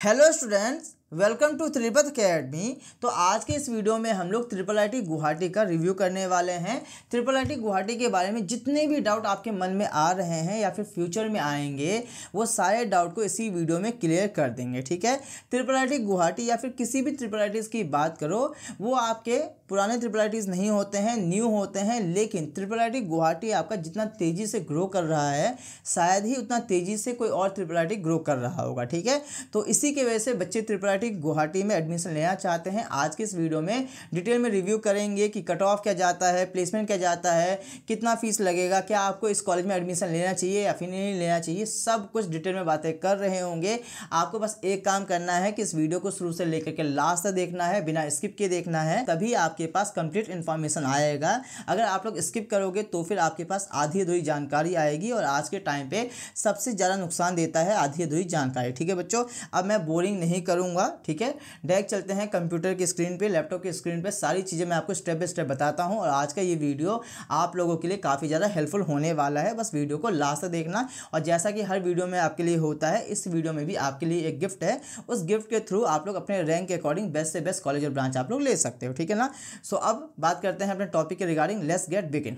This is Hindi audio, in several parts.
hello students welcome to Tripath academy तो आज के इस वीडियो में हम लोग ट्रिपल आई टी गुवाहाटी का रिव्यू करने वाले हैं ट्रिपल आई टी गुवाहाटी के बारे में जितने भी डाउट आपके मन में आ रहे हैं या फिर फ्यूचर में आएंगे वो सारे डाउट को इसी वीडियो में क्लियर कर देंगे ठीक है ट्रिपल आई टी गुवाहाटी या फिर किसी भी ट्रिपल आई की बात करो वो आपके पुराने ट्रिपल आई नहीं होते हैं न्यू होते हैं लेकिन ट्रिपल आई गुवाहाटी आपका जितना तेज़ी से ग्रो कर रहा है शायद ही उतना तेज़ी से कोई और ट्रिपल आई ग्रो कर रहा होगा ठीक है तो इसी के वजह से बच्चे ट्रिपल आईआईटी गुवाहाटी में एडमिशन लेना चाहते हैं आज की इस वीडियो में डिटेल में रिव्यू करेंगे कि कट ऑफ क्या जाता है प्लेसमेंट क्या जाता है कितना फीस लगेगा क्या आपको इस कॉलेज में एडमिशन लेना चाहिए या फिर नहीं लेना चाहिए सब कुछ डिटेल में बातें कर रहे होंगे आपको बस एक काम करना है कि इस वीडियो को शुरू से लेकर के लास्ट तक देखना है बिना स्किप के देखना है तभी आपके पास कंप्लीट इन्फॉर्मेशन आएगा अगर आप लोग स्किप करोगे तो फिर आपके पास आधी अधूरी जानकारी आएगी और आज के टाइम पे सबसे ज़्यादा नुकसान देता है आधी अधूरी जानकारी ठीक है बच्चों अब मैं बोरिंग नहीं करूँगा ठीक है डायरेक्ट चलते हैं कंप्यूटर की स्क्रीन पे लैपटॉप की स्क्रीन पे सारी चीज़ें मैं आपको स्टेप बाय स्टेप बताता हूँ और आज का ये वीडियो आप लोगों के लिए काफ़ी ज़्यादा हेल्पफुल होने वाला है बस वीडियो को लास्ट तक देखना और जैसा कि हर वीडियो में आपके लिए होता है इस वीडियो में भी आपके लिए एक गिफ्ट है उस गिफ्ट के थ्रू आप लोग अपने रैंक के अकॉर्डिंग बेस्ट से बेस्ट कॉलेज और ब्रांच आप लोग ले सकते हो ठीक है ना सो अब बात करते हैं अपने टॉपिक के regarding let's get begin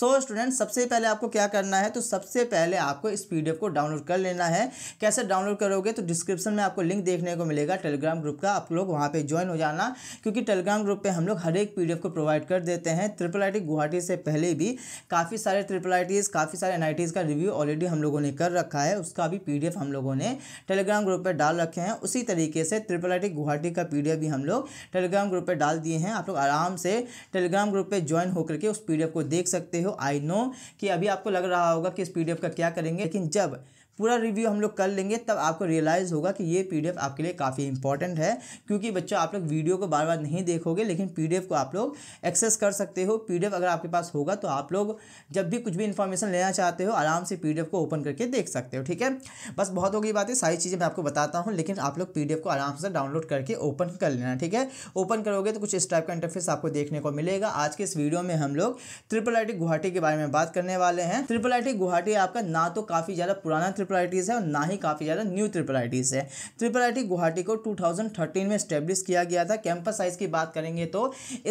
so student सबसे पहले आपको क्या करना है तो सबसे पहले आपको इस पीडीएफ को डाउनलोड कर लेना है कैसे डाउनलोड करोगे तो डिस्क्रिप्शन में आपको लिंक देखने को मिलेगा टेलीग्राम ग्रुप का आप लोग वहाँ पर ज्वाइन हो जाना क्योंकि टेलीग्राम ग्रुप पर हम लोग हर एक पी को प्रोवाइड कर देते हैं ट्रिपल आई गुवाहाटी से पहले भी काफ़ी सारे ट्रिपल आई काफ़ी सारे एन का रिव्यू ऑलरेडी हम लोगों ने कर रखा है उसका भी पी हम लोगों ने टेलीग्राम ग्रुप पर डाल रखे हैं उसी तरीके से ट्रिपल आई गुवाहाटी का पी भी हम लोग टेलीग्राम ग्रुप पर डाल दिए हैं आप लोग आराम से टेलीग्राम ग्रुप पर ज्वाइन होकर के उस पी को देख सकते हो हो आई नो कि अभी आपको लग रहा होगा कि इस पी का क्या करेंगे लेकिन जब पूरा रिव्यू हम लोग कर लेंगे तब आपको रियलाइज़ होगा कि ये पी आपके लिए काफ़ी इंपॉर्टेंट है क्योंकि बच्चों आप लोग वीडियो को बार बार नहीं देखोगे लेकिन पी को आप लोग एक्सेस कर सकते हो पी अगर आपके पास होगा तो आप लोग जब भी कुछ भी इन्फॉर्मेशन लेना चाहते हो आराम से पी को ओपन करके देख सकते हो ठीक है बस बहुत होगी बात है सारी चीज़ें मैं आपको बताता हूँ लेकिन आप लोग पी को आराम से डाउनलोड करके ओपन कर लेना ठीक है ओपन करोगे तो कुछ इस टाइप का इंटरफेस आपको देखने को मिलेगा आज के इस वीडियो में हम लोग ट्रिपल आई गुवाहाटी के बारे में बात करने वाले हैं ट्रिपल आई गुवाहाटी आपका ना तो काफ़ी ज़्यादा पुराना ट्रिपल है और ना ही काफ़ी ज़्यादा न्यू ट्रिपल है ट्रिपल आई गुवाहाटी को 2013 में स्टेब्लिश किया गया था कैंपस साइज़ की बात करेंगे तो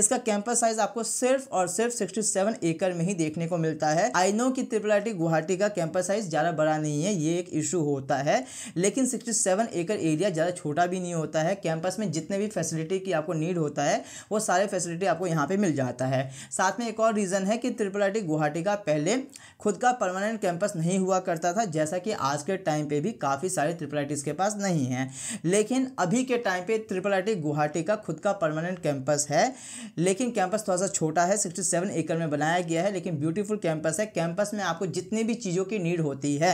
इसका कैंपस साइज़ आपको सिर्फ और सिर्फ 67 एकड़ में ही देखने को मिलता है आई नो कि ट्रिपल आई गुवाहाटी का कैंपस साइज़ ज़्यादा बड़ा नहीं है ये एक इशू होता है लेकिन सिक्सटी एकड़ एरिया ज़्यादा छोटा भी नहीं होता है कैंपस में जितने भी फैसिलिटी की आपको नीड होता है वो सारे फैसिलिटी आपको यहाँ पर मिल जाता है साथ में एक और रीज़न है कि ट्रिपल आई गुवाहाटी का पहले खुद का परमानेंट कैंपस नहीं हुआ करता था जैसा कि आज के टाइम पे भी काफ़ी सारे ट्रिपल आई के पास नहीं हैं लेकिन अभी के टाइम पे ट्रिपल आई गुवाहाटी का खुद का परमानेंट कैंपस है लेकिन कैंपस थोड़ा सा छोटा है सिक्सटी सेवन एकड़ में बनाया गया है लेकिन ब्यूटीफुल कैंपस है कैंपस में आपको जितनी भी चीज़ों की नीड होती है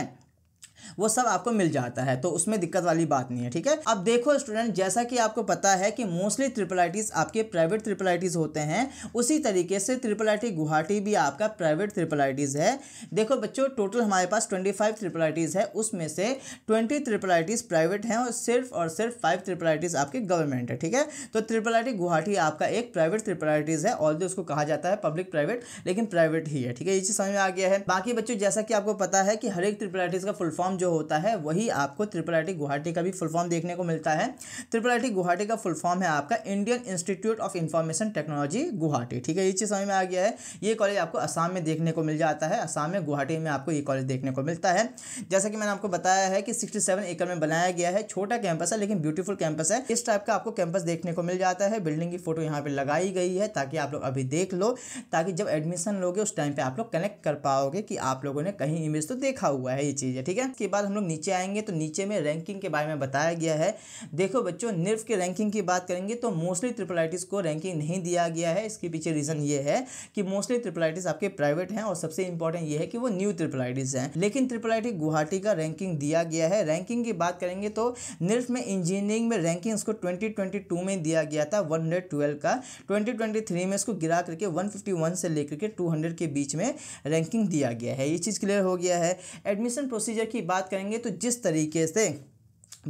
वो सब आपको मिल जाता है तो उसमें दिक्कत वाली बात नहीं है ठीक है अब देखो स्टूडेंट जैसा कि आपको पता है कि मोस्टली ट्रिपलाइटिस आपके प्राइवेट ट्रिपलाइटिस होते हैं उसी तरीके से ट्रिपलाइटी गुवाहाटी भी आपका प्राइवेट ट्रिपलाइटिस है देखो बच्चों टोटल हमारे पास ट्वेंटी फाइव है उसमें से ट्वेंटी ट्रिपलाइटिस प्राइवेट हैं और सिर्फ और सिर्फ फाइव ट्रिपलाइटिस आपके गवर्नमेंट है ठीक है तो ट्रिपलाइटी गुवाहाटी आपका एक प्राइवेट ट्रिपलाइटिस है ऑल उसको कहा जाता है पब्लिक प्राइवेट लेकिन प्राइवेट ही है ठीक है ये चीज़ समझ में आ गया है बाकी बच्चों जैसा कि आपको पता है कि हर एक ट्रिपलाइटिस का फुल फॉर्म फॉर्म जो होता है वही आपको ट्रिपल आई गुवाहाटी का भी फुल फॉर्म देखने को मिलता है ट्रिपल आई गुवाहाटी का फुल फॉर्म है आपका Indian institute of information technology Guwahati ठीक है ये चीज़ समय में आ गया है ये कॉलेज आपको आसाम में देखने को मिल जाता है आसाम में गुवाहाटी में आपको ये कॉलेज देखने को मिलता है जैसा कि मैंने आपको बताया है कि सिक्सटी सेवन एकड़ में बनाया गया है छोटा कैंपस है लेकिन ब्यूटीफुल कैंपस है इस टाइप का आपको कैंपस देखने को मिल जाता है बिल्डिंग की फोटो यहाँ पर लगाई गई है ताकि आप लोग अभी देख लो ताकि जब एडमिशन लोगे उस टाइम पर आप लोग कनेक्ट कर पाओगे कि आप लोगों ने कहीं इमेज तो देखा हुआ है ये चीज़ है ठीक है के बाद हम लोग नीचे आएंगे तो नीचे में रैंकिंग के बारे में बताया गया है देखो बच्चों निर्फ के रैंकिंग की बात करेंगे तो मोस्टली ट्रिपलाइटिस को रैंकिंग नहीं दिया गया है इसके पीछे रीज़न ये है कि मोस्टली ट्रिपलाइटिस आपके प्राइवेट हैं और सबसे इंपॉर्टेंट ये है कि वो न्यू ट्रिपलाइटिस हैं लेकिन ट्रिपलाइटिस गुवाहाटी का रैंकिंग दिया गया है रैंकिंग की बात करेंगे तो निर्फ में इंजीनियरिंग में रैंकिंग उसको ट्वेंटी में दिया गया था वन का ट्वेंटी में इसको गिरा करके वन से लेकर के टू के बीच में रैंकिंग दिया गया है ये चीज़ क्लियर हो गया है एडमिशन प्रोसीजर की बात करेंगे तो जिस तरीके से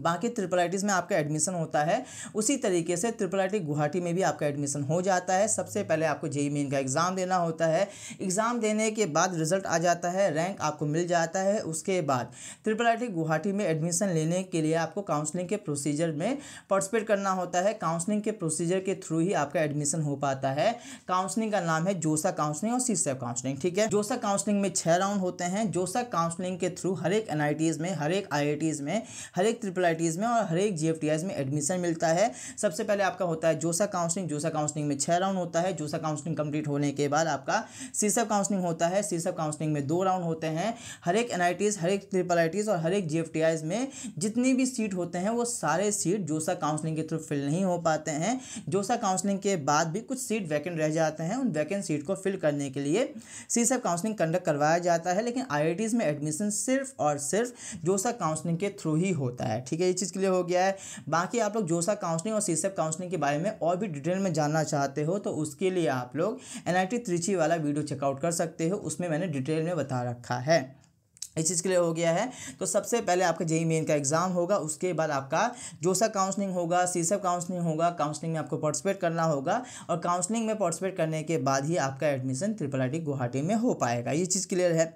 बाकी ट्रिपलाइटिस में आपका एडमिशन होता है उसी तरीके से ट्रिपलाइटिस गुवाहाटी में भी आपका एडमिशन हो जाता है सबसे पहले आपको जेई मेन का एग्ज़ाम देना होता है एग्ज़ाम देने के बाद रिजल्ट आ जाता है रैंक आपको मिल जाता है उसके बाद ट्रिपलाइटिस गुवाहाटी में एडमिशन लेने के लिए आपको काउंसलिंग के प्रोसीजर में पार्टिसिपेट करना होता है काउंसलिंग के प्रोसीजर के थ्रू ही आपका एडमिशन हो पाता है काउंसलिंग का नाम है जोसा काउंसलिंग और सीसा काउंसलिंग ठीक है जोसा काउंसलिंग में छः राउंड होते हैं जोसा काउंसलिंग के थ्रू हर एक एन में हर एक आई में हर एक ट्रिपल आई में और हर एक जी में एडमिशन मिलता है सबसे पहले आपका होता है जोसा काउंसलिंग जोसा काउंसलिंग में छः राउंड होता है जोसा काउंसलिंग कंप्लीट होने के बाद आपका सब काउंसलिंग e होता है सब काउंसलिंग e में दो राउंड होते हैं हर एक एन हर एक ट्रिपल आई और हर एक जी में जितनी भी सीट होते हैं वो सारे सीट जोसा काउंसलिंग के थ्रू फिल नहीं हो पाते हैं जोसा काउंसलिंग के बाद भी कुछ सीट वैकेंट रह जाते हैं उन वैकेंट सीट को फिल करने के लिए सब काउंसलिंग कंडक्ट करवाया जाता है लेकिन आई में एडमिशन सिर्फ और सिर्फ जोसा काउंसलिंग के थ्रू ही होता है ठीक ठीक है ये चीज़ क्लियर हो गया है बाकी आप लोग जोसा काउंसलिंग और सीसेप काउंसलिंग के बारे में और भी डिटेल में जानना चाहते हो तो उसके लिए आप लोग एन आई वाला वीडियो चेकआउट कर सकते हो उसमें मैंने डिटेल में बता रखा है इस चीज़ के लिए हो गया है तो सबसे पहले आपका जेई मेन का एग्ज़ाम होगा उसके बाद आपका जोसा काउंसलिंग होगा सीसअप काउंसलिंग होगा काउंसलिंग में आपको पार्टिसिपेट करना होगा और काउंसलिंग में पार्टिसिपेट करने के बाद ही आपका एडमिशन ट्रिपल आई गुवाहाटी में हो पाएगा ये चीज़ क्लियर है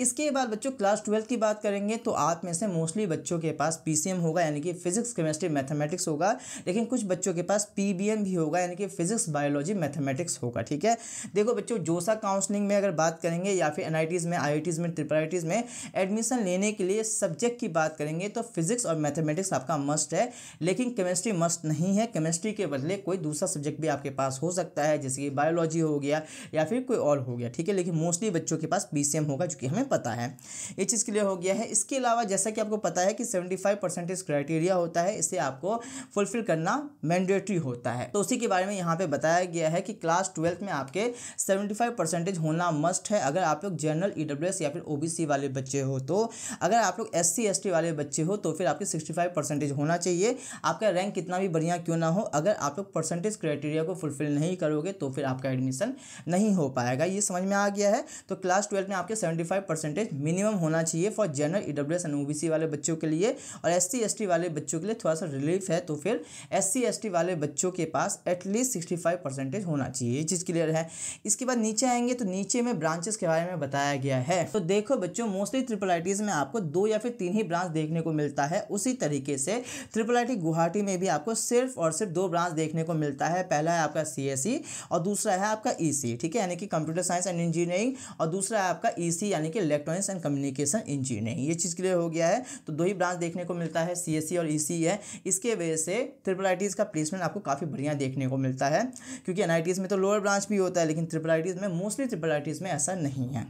इसके बाद बच्चों क्लास ट्वेल्थ की बात करेंगे तो आप में से मोस्टली बच्चों के पास पी होगा यानी कि फिजिक्स केमिस्ट्री मैथमेटिक्स होगा लेकिन कुछ बच्चों के पास पी भी होगा यानी कि फिजिक्स बायोलॉजी मैथमेटिक्स होगा ठीक है देखो बच्चों जोसा काउंसलिंग में अगर बात करेंगे या फिर एन में आई में ट्रिपल में एडमिशन लेने के लिए सब्जेक्ट की बात करेंगे तो फिजिक्स और मैथमेटिक्स आपका मस्ट है लेकिन केमिस्ट्री मस्ट नहीं है केमिस्ट्री के बदले कोई दूसरा सब्जेक्ट भी आपके पास हो सकता है जैसे कि बायोलॉजी हो गया या फिर कोई और हो गया ठीक है लेकिन मोस्टली बच्चों के पास पी होगा जो कि हमें हमें पता है ये चीज़ क्लियर हो गया है इसके अलावा जैसा कि आपको पता है कि सेवेंटी फाइव परसेंटेज क्राइटेरिया होता है इसे आपको फुलफिल करना मैंडेटरी होता है तो उसी के बारे में यहाँ पे बताया गया है कि क्लास ट्वेल्थ में आपके सेवेंटी परसेंटेज होना मस्ट है अगर आप लोग जनरल ई e या फिर ओ वाले बच्चे हो तो अगर आप लोग एस सी वाले बच्चे हो तो फिर आपके सिक्सटी होना चाहिए आपका रैंक कितना भी बढ़िया क्यों ना हो अगर आप लोग परसेंटेज क्राइटेरिया को फुलफिल नहीं करोगे तो फिर आपका एडमिशन नहीं हो पाएगा ये समझ में आ गया है तो क्लास ट्वेल्थ में आपके सेवेंटी परसेंटेज मिनिमम होना चाहिए for general E W S and O B C वाले बच्चों के लिए और एस सी एस टी वाले बच्चों के लिए थोड़ा सा रिलीफ है तो फिर एस सी एस टी वाले बच्चों के पास एटलीस्ट सिक्सटी फाइव परसेंटेज होना चाहिए ये चीज़ क्लियर है इसके बाद नीचे आएंगे तो नीचे में ब्रांचेस के बारे में बताया गया है तो देखो बच्चों मोस्टली ट्रिपल आई टीज़ में आपको दो या फिर तीन ही ब्रांच देखने को मिलता है उसी तरीके से ट्रिपल आई टी गुवाहाटी में भी आपको सिर्फ और सिर्फ दो ब्रांच देखने को मिलता है पहला है आपका सी एस ई और दूसरा है आपका ई e सी ठीक है यानी कि कंप्यूटर साइंस एंड इंजीनियरिंग और दूसरा है आपका ई e सी यानी कि इलेक्ट्रॉनिक्स एंड कम्युनिकेशन इंजीनियरिंग ये चीज़ क्लियर हो गया है तो दो ही ब्रांच देखने को मिलता है सी e और ई e e है इसके वजह से ट्रिपल आई का प्लेसमेंट आपको काफ़ी बढ़िया देखने को मिलता है क्योंकि एन में तो लोअर ब्रांच भी होता है लेकिन ट्रिपल आई में मोस्टली ट्रिपल आई में ऐसा नहीं है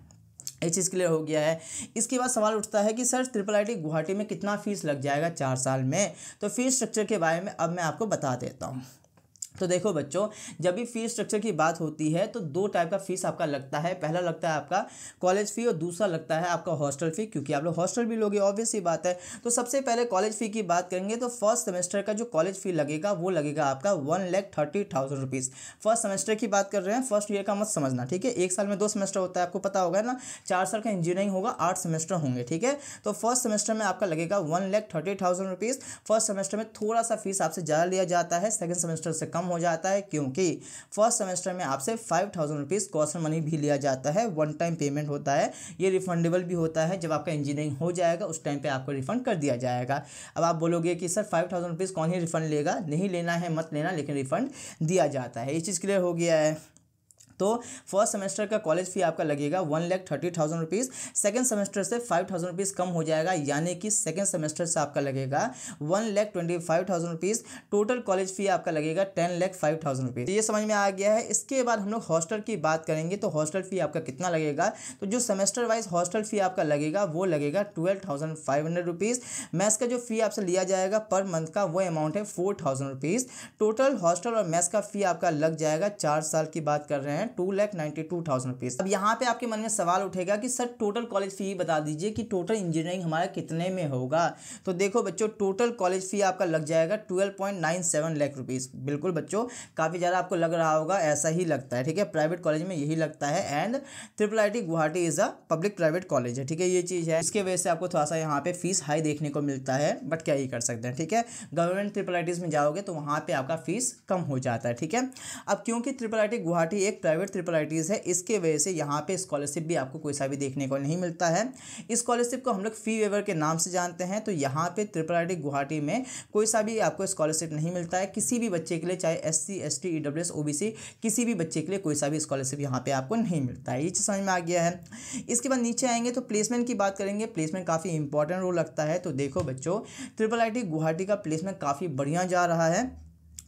ये चीज़ क्लियर हो गया है इसके बाद सवाल उठता है कि सर ट्रिपल आई गुवाहाटी में कितना फीस लग जाएगा चार साल में तो फीस स्ट्रक्चर के बारे में अब मैं आपको बता देता हूँ तो देखो बच्चों जब भी फ़ीस स्ट्रक्चर की बात होती है तो दो टाइप का फ़ीस आपका लगता है पहला लगता है आपका कॉलेज फ़ी और दूसरा लगता है आपका हॉस्टल फ़ी क्योंकि आप लोग हॉस्टल भी लोगे ऑब्वियस ही बात है तो सबसे पहले कॉलेज फ़ी की बात करेंगे तो फर्स्ट सेमेस्टर का जो कॉलेज फ़ी लगेगा वो लगेगा आपका one lakh thirty thousand rupees first semester की बात कर रहे हैं फर्स्ट ईयर का मत समझना ठीक है एक साल में दो सेमेस्टर होता है आपको पता होगा ना चार साल का इंजीनियरिंग होगा आठ सेमेस्टर होंगे ठीक है तो फर्स्ट सेमेस्टर में आपका लगेगा one lakh thirty thousand rupees first semester में थोड़ा सा फीस आपसे ज़्यादा लिया जाता है सेकेंड सेमेस्टर से कम कम हो जाता है क्योंकि फर्स्ट सेमेस्टर में आपसे five thousand rupees cost money भी लिया जाता है वन टाइम पेमेंट होता है ये रिफंडेबल भी होता है जब आपका इंजीनियरिंग हो जाएगा उस टाइम पर आपको रिफंड कर दिया जाएगा अब आप बोलोगे कि सर फाइव थाउजेंड रुपीज़ कौन ही रिफंड लेगा नहीं लेना है मत लेना लेकिन रिफंड दिया जाता है ये चीज़ क्लियर हो गया है तो फर्स्ट सेमेस्टर का कॉलेज फी आपका लगेगा one lakh thirty thousand rupees second semester से फाइव थाउजेंड रुपीज़ कम हो जाएगा यानी कि सेकेंड सेमेस्टर से आपका लगेगा one lakh twenty five thousand rupees total college fee आपका लगेगा ten lakh five thousand rupees ये समझ में आ गया है इसके बाद हम लोग हॉस्टल की बात करेंगे तो हॉस्टल फी आपका कितना लगेगा तो जो सेमेस्टर वाइज हॉस्टल फी आपका लगेगा वो लगेगा twelve thousand five hundred rupees maths का जो फी आपसे लिया जाएगा पर मंथ का वो अमाउंट है four thousand rupees total hostel और मैथ्स का फी आपका लग जाएगा चार साल की बात कर रहे हैं हैं two lakh ninety two thousand rupees अब यहाँ पे आपके मन में सवाल उठेगा कि सर टोटल कॉलेज फ़ी बता दीजिए कि टोटल इंजीनियरिंग हमारा कितने में होगा तो देखो बच्चों टोटल कॉलेज फ़ी आपका लग जाएगा twelve point nine seven lakh rupees बिल्कुल बच्चों काफ़ी ज़्यादा आपको लग रहा होगा ऐसा ही लगता है ठीक है प्राइवेट कॉलेज में यही लगता है and triple I T Guwahati is a public private college है ठीक है ये चीज़ है इसके वजह से आपको थोड़ा सा यहाँ पर फीस हाई देखने को मिलता है बट क्या ही कर सकते हैं ठीक है गवर्नमेंट ट्रिपल आई में जाओगे तो वहाँ पर आपका फीस कम हो जाता है ठीक है अब क्योंकि ट्रिपल आई टी गुवाहाटी एक प्राइवेट प्राइवेट ट्रिपल आई है इसके वजह से यहाँ पे स्कॉलरशिप भी आपको कोई सा भी देखने को नहीं मिलता है इस स्कॉलरशिप को हम लोग फी वेवर के नाम से जानते हैं तो यहाँ पे ट्रिपल आई गुवाहाटी में कोई सा भी आपको स्कॉलरशिप नहीं मिलता है किसी भी बच्चे के लिए चाहे S C S T E W S O B C किसी भी बच्चे के लिए कोई सा भी स्कॉलरशिप यहाँ पर आपको नहीं मिलता है ये चीज़ समझ में आ गया है इसके बाद नीचे आएंगे तो प्लेसमेंट की बात करेंगे प्लेसमेंट काफ़ी इंपॉर्टेंट रोल लगता है तो देखो बच्चों ट्रिपल आई गुवाहाटी का प्लेसमेंट काफ़ी बढ़िया जा रहा है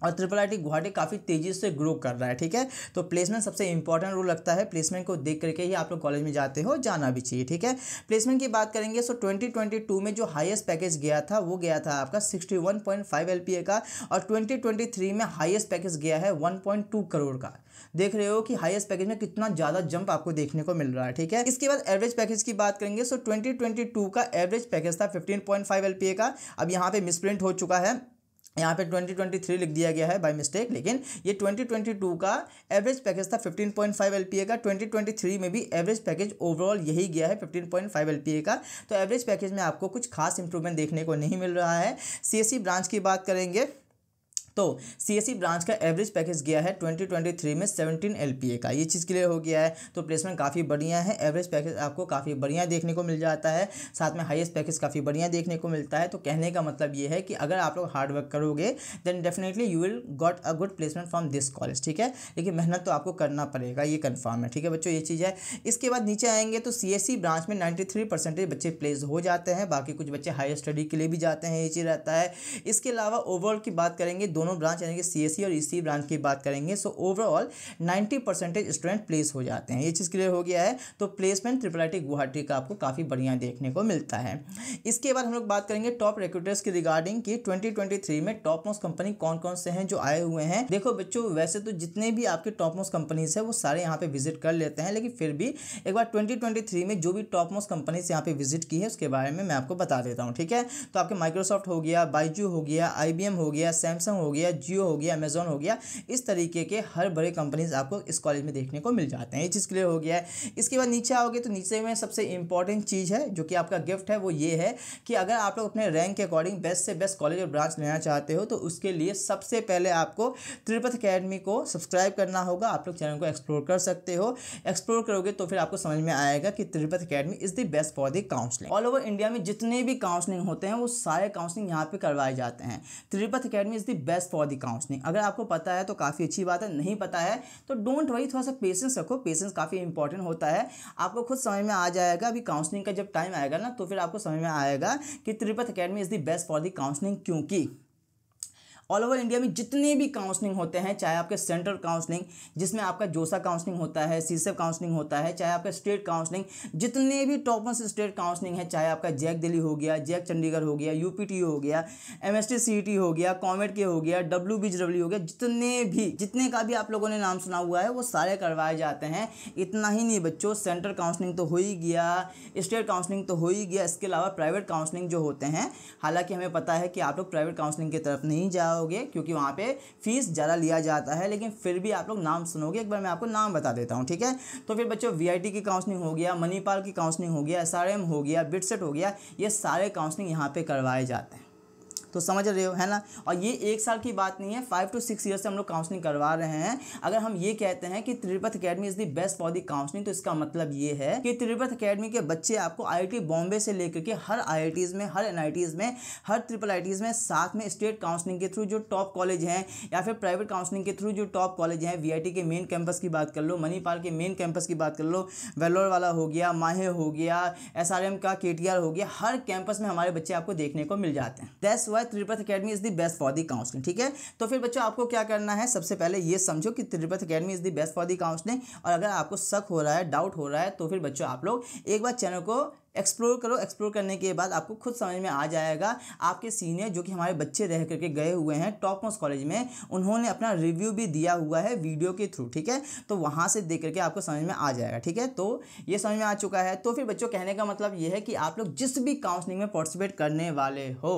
और ट्रिपल आई टी गुवाहाटी काफ़ी तेज़ी से ग्रो कर रहा है ठीक है तो प्लेसमेंट सबसे इंपॉर्टेंट रोल लगता है प्लेसमेंट को देख करके ही आप लोग कॉलेज में जाते हो जाना भी चाहिए ठीक है प्लेसमेंट की बात करेंगे सो 2022 में जो हाईएस्ट पैकेज गया था वो गया था आपका 61.5 एलपीए का और 2023 में हाईएस्ट पैकेज गया है वन करोड़ का देख रहे हो कि हाईएस्ट पैकेज में कितना ज़्यादा जंप आपको देखने को मिल रहा है ठीक है इसके बाद एवरेज पैकेज की बात करेंगे सो ट्वेंटी का एवरेज पैकेज था फिफ्टीन पॉइंट का अब यहाँ पर मिसप्रिंट हो चुका है यहाँ पे 2023 लिख दिया गया है बाय मिस्टेक लेकिन ये 2022 का एवरेज पैकेज था 15.5 एलपीए का 2023 में भी एवरेज पैकेज ओवरऑल यही गया है 15.5 एलपीए का तो एवरेज पैकेज में आपको कुछ खास इंप्रूवमेंट देखने को नहीं मिल रहा है सीएससी ब्रांच e की बात करेंगे तो सीएससी ब्रांच e का एवरेज पैकेज गया है 2023 में 17 एलपीए का ये चीज़ क्लियर हो गया है तो प्लेसमेंट काफ़ी बढ़िया है एवरेज पैकेज आपको काफ़ी बढ़िया देखने को मिल जाता है साथ में हाइस्ट पैकेज काफ़ी बढ़िया देखने को मिलता है तो कहने का मतलब ये है कि अगर आप लोग हार्डवर्क करोगे then definitely you will got a good placement from this college ठीक है लेकिन मेहनत तो आपको करना पड़ेगा ये कन्फर्म है ठीक है बच्चों ये चीज़ है इसके बाद नीचे आएंगे तो सी ब्रांच e में नाइन्टी परसेंटेज बच्चे प्लेस हो जाते हैं बाकी कुछ बच्चे हायर स्टडी के लिए भी जाते हैं ये चीज़ रहता है इसके अलावा ओवरऑल की बात करेंगे दोनों दोनों ब्रांच यानी कि सी e और ई e e ब्रांच की बात करेंगे so overall ninety percentage student place हो जाते हैं ये चीज़ क्लियर हो गया है तो प्लेसमेंट ट्रिपल आई गुवाहाटी का आपको काफ़ी बढ़िया देखने को मिलता है इसके बाद हम लोग बात करेंगे टॉप रिक्रूटर्स की रिगार्डिंग की 2023 में टॉप मोस्ट कंपनी कौन कौन से हैं जो आए हुए हैं देखो बच्चों वैसे तो जितने भी आपके टॉप मोस्ट कंपनीज है वो सारे यहाँ पे विजिट कर लेते हैं लेकिन फिर भी एक बार 2023 में जो भी टॉप मोस्ट कंपनीज यहाँ पे विजिट की है उसके बारे में मैं आपको बता देता हूँ ठीक है तो आपके माइक्रोसॉफ्ट हो गया बाइजू हो गया आई हो गया सैमसंग हो गया गया जियो हो गया अमेजोन हो गया इस तरीके के हर बड़े कंपनीज आपको इस कॉलेज में देखने को मिल जाते हैं ये चीज़ क्लियर हो गया है इसके बाद नीचे आओगे तो नीचे में सबसे इंपॉर्टेंट चीज़ है जो कि आपका गिफ्ट है वो ये है कि अगर आप लोग अपने रैंक के अकॉर्डिंग बेस्ट से बेस्ट कॉलेज और ब्रांच लेना चाहते हो तो उसके लिए सबसे पहले आपको त्रिपथ अकेडमी को सब्सक्राइब करना होगा आप लोग चैनल को एक्सप्लोर कर सकते हो एक्सप्लोर करोगे तो फिर आपको समझ में आएगा कि Tripath academy is the best for the counselling all over India में जितने भी काउंसलिंग होते हैं वो सारे काउंसलिंग यहाँ पर करवाए जाते हैं Tripath academy is the best best for the counselling अगर आपको पता है तो काफ़ी अच्छी बात है नहीं पता है तो डोंट वरी थोड़ा सा पेशेंस रखो पेशेंस काफ़ी इंपॉर्टेंट होता है आपको खुद समझ में आ जाएगा अभी काउंसलिंग का जब टाइम आएगा ना तो फिर आपको समझ में आएगा कि Tripath academy is the best for the counselling क्योंकि ऑल ओवर इंडिया में जितने भी काउंसलिंग होते हैं चाहे आपके सेंट्रल काउंसलिंग जिसमें आपका जोसा काउंसलिंग होता है सीसेप काउंसलिंग e होता है चाहे आपका स्टेट काउंसलिंग जितने भी मोस्ट स्टेट काउंसलिंग है चाहे आपका जैक दिल्ली हो गया जैक चंडीगढ़ हो गया यू हो गया एम एस e हो गया कॉमेट के हो गया डब्ल्यू हो गया जितने भी जितने का भी आप लोगों ने नाम सुना हुआ है वो सारे करवाए जाते हैं इतना ही नहीं बच्चों सेंट्रल काउंसलिंग तो हो ही गया स्टेट काउंसलिंग तो हो ही गया इसके अलावा प्राइवेट काउंसलिंग जो होते हैं हालांकि हमें पता है कि आप लोग प्राइवेट काउंसलिंग की तरफ नहीं जाओ पाओगे क्योंकि वहाँ पे फीस ज़्यादा लिया जाता है लेकिन फिर भी आप लोग नाम सुनोगे एक बार मैं आपको नाम बता देता हूँ ठीक है तो फिर बच्चों वी की काउंसलिंग हो गया मणिपाल की काउंसलिंग हो गया एस हो गया बिटसेट हो गया ये सारे काउंसलिंग यहाँ पर करवाए जाते हैं तो समझ रहे हो है ना और ये एक साल की बात नहीं है फाइव टू सिक्स ईयर से हम लोग काउंसलिंग करवा रहे हैं अगर हम ये कहते हैं कि Tripath academy is the best for the counselling तो इसका मतलब ये है कि त्रिपथ अकेडमी के बच्चे आपको आई बॉम्बे से लेकर के हर आई में हर एन में हर ट्रिपल आई में साथ में स्टेट काउंसलिंग के थ्रू जो टॉप कॉलेज हैं या फिर प्राइवेट काउंसलिंग के थ्रू जो टॉप कॉलेज हैं वी के मेन कैंपस की बात कर लो मणिपाल के मेन कैंपस की बात कर लो वेलोर वाला हो गया माहे हो गया एस का के हो गया हर कैंपस में हमारे बच्चे आपको देखने को मिल जाते हैं that's why Tripath academy is the best for the counselling ठीक है तो फिर बच्चों आपको क्या करना है सबसे पहले ये समझो कि Tripath academy is the best for the counselling और अगर आपको शक हो रहा है डाउट हो रहा है तो फिर बच्चों आप लोग एक बार चैनल को एक्सप्लोर करो एक्सप्लोर करने के बाद आपको खुद समझ में आ जाएगा आपके सीनियर जो कि हमारे बच्चे रह करके गए हुए हैं टॉप मोस्ट कॉलेज में उन्होंने अपना रिव्यू भी दिया हुआ है वीडियो के थ्रू ठीक है तो वहाँ से देख करके आपको समझ में आ जाएगा ठीक है तो ये समझ में आ चुका है तो फिर बच्चों कहने का मतलब ये है कि आप लोग जिस भी काउंसलिंग में पार्टिसिपेट करने वाले हो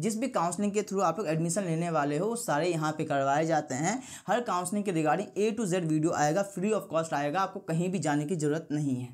जिस भी काउंसलिंग के थ्रू आप लोग एडमिशन लेने वाले हो वो सारे यहाँ पे करवाए जाते हैं हर काउंसलिंग के regarding A to Z video आएगा फ्री ऑफ कॉस्ट आएगा आपको कहीं भी जाने की ज़रूरत नहीं है